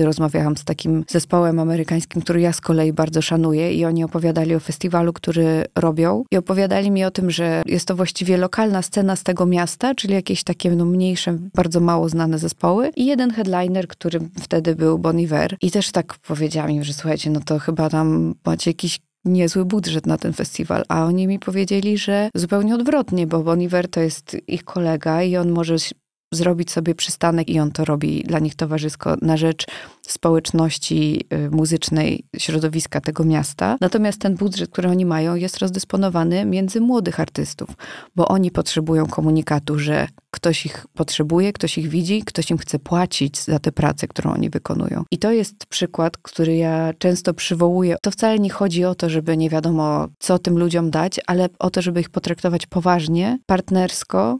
Rozmawiałam z takim zespołem amerykańskim, który ja z kolei bardzo szanuję i oni opowiadali o festiwalu, który robią i opowiadali mi o tym, że jest to właściwie lokalna scena z tego miasta, czyli jakieś takie no, mniejsze, bardzo mało znane zespoły i jeden headliner, który wtedy był Bon Iver. I też tak powiedziałam im, że słuchajcie, no to chyba tam macie jakiś niezły budżet na ten festiwal, a oni mi powiedzieli, że zupełnie odwrotnie, bo Bon Iver to jest ich kolega i on może zrobić sobie przystanek i on to robi dla nich towarzysko na rzecz społeczności y, muzycznej, środowiska tego miasta. Natomiast ten budżet, który oni mają, jest rozdysponowany między młodych artystów, bo oni potrzebują komunikatu, że ktoś ich potrzebuje, ktoś ich widzi, ktoś im chce płacić za tę pracę, którą oni wykonują. I to jest przykład, który ja często przywołuję. To wcale nie chodzi o to, żeby nie wiadomo, co tym ludziom dać, ale o to, żeby ich potraktować poważnie, partnersko,